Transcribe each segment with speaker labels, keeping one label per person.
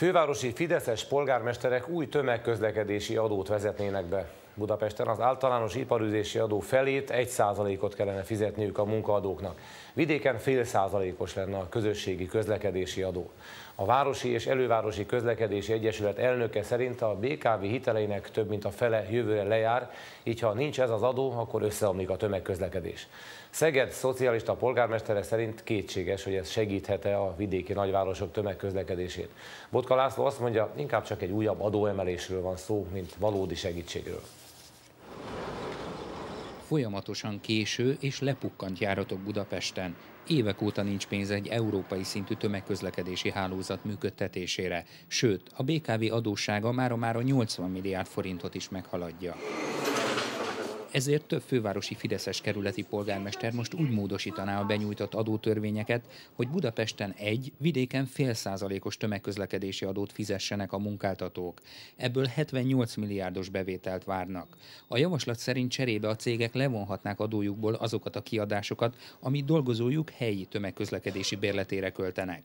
Speaker 1: Fővárosi Fideszes polgármesterek új tömegközlekedési adót vezetnének be. Budapesten az általános iparüzési adó felét 1%-ot kellene fizetniük a munkaadóknak. Vidéken fél százalékos lenne a közösségi közlekedési adó. A Városi és Elővárosi Közlekedési Egyesület elnöke szerint a BKV hiteleinek több mint a fele jövőre lejár, így ha nincs ez az adó, akkor összeomlik a tömegközlekedés. Szeged szocialista polgármestere szerint kétséges, hogy ez segíthet-e a vidéki nagyvárosok tömegközlekedését. Botka László azt mondja, inkább csak egy újabb adóemelésről van szó, mint valódi segítségről
Speaker 2: folyamatosan késő és lepukkant járatok Budapesten. Évek óta nincs pénz egy európai szintű tömegközlekedési hálózat működtetésére, sőt, a BKV adóssága már a 80 milliárd forintot is meghaladja. Ezért több fővárosi Fideszes kerületi polgármester most úgy módosítaná a benyújtott adótörvényeket, hogy Budapesten egy, vidéken fél százalékos tömegközlekedési adót fizessenek a munkáltatók. Ebből 78 milliárdos bevételt várnak. A javaslat szerint cserébe a cégek levonhatnák adójukból azokat a kiadásokat, amit dolgozójuk helyi tömegközlekedési bérletére költenek.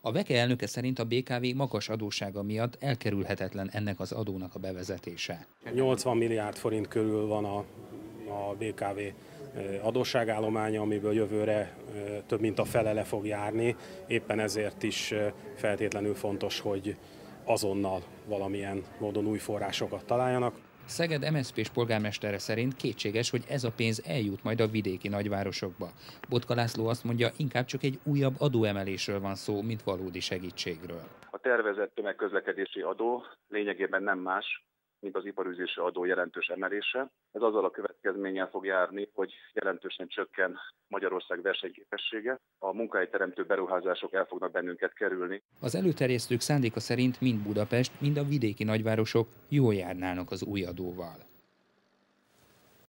Speaker 2: A VEKE elnöke szerint a BKV magas adósága miatt elkerülhetetlen ennek az adónak a bevezetése.
Speaker 3: 80 milliárd forint körül van a a BKV adósságállománya, amiből jövőre több mint a fele le fog járni. Éppen ezért is feltétlenül fontos, hogy azonnal valamilyen módon új forrásokat
Speaker 2: találjanak. Szeged MSZP-s polgármestere szerint kétséges, hogy ez a pénz eljut majd a vidéki nagyvárosokba. Botka László azt mondja, inkább csak egy újabb adóemelésről van szó, mint valódi segítségről.
Speaker 4: A tervezett tömegközlekedési adó lényegében nem más, mint az iparűzési adó jelentős emelése. Ez azzal a következménnyel fog járni, hogy jelentősen csökken Magyarország versenyképessége, a munkahelyteremtő beruházások el fognak bennünket kerülni.
Speaker 2: Az előterjesztők szándéka szerint mind Budapest, mind a vidéki nagyvárosok jól járnának az új adóval.